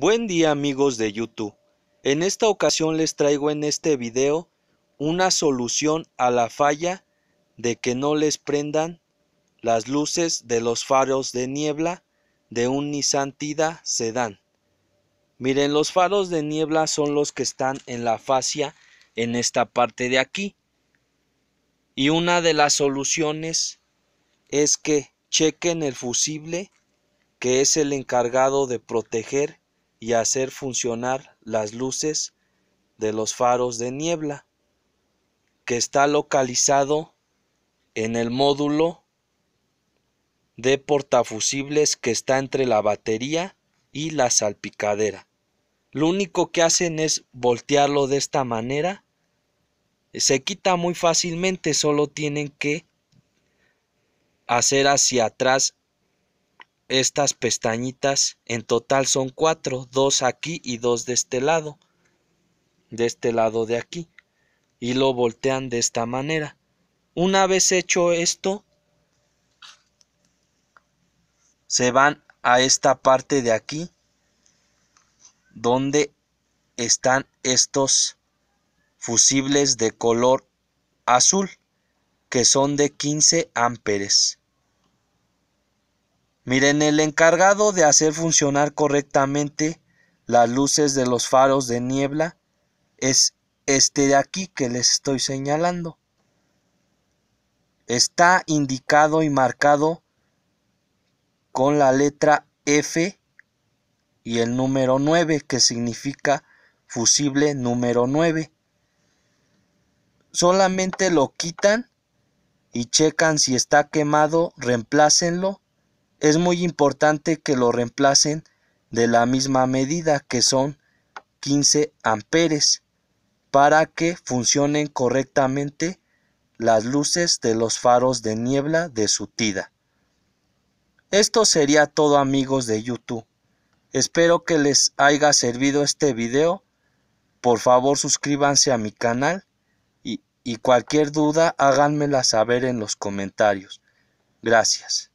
Buen día amigos de YouTube. En esta ocasión les traigo en este video una solución a la falla de que no les prendan las luces de los faros de niebla de un Nissan Tida Sedan. Miren, los faros de niebla son los que están en la fascia en esta parte de aquí. Y una de las soluciones es que chequen el fusible que es el encargado de proteger y hacer funcionar las luces de los faros de niebla, que está localizado en el módulo de portafusibles que está entre la batería y la salpicadera. Lo único que hacen es voltearlo de esta manera. Se quita muy fácilmente, solo tienen que hacer hacia atrás estas pestañitas. En total son cuatro, dos aquí y dos de este lado, de este lado de aquí. Y lo voltean de esta manera. Una vez hecho esto, se van a esta parte de aquí, donde están estos fusibles de color azul, que son de 15 amperes. Miren, el encargado de hacer funcionar correctamente las luces de los faros de niebla es este de aquí que les estoy señalando. Está indicado y marcado con la letra F y el número 9 que significa fusible número 9. Solamente lo quitan y checan si está quemado, reemplácenlo es muy importante que lo reemplacen de la misma medida que son 15 amperes para que funcionen correctamente las luces de los faros de niebla de su tida. Esto sería todo amigos de YouTube. Espero que les haya servido este video. Por favor suscríbanse a mi canal y, y cualquier duda háganmela saber en los comentarios. Gracias.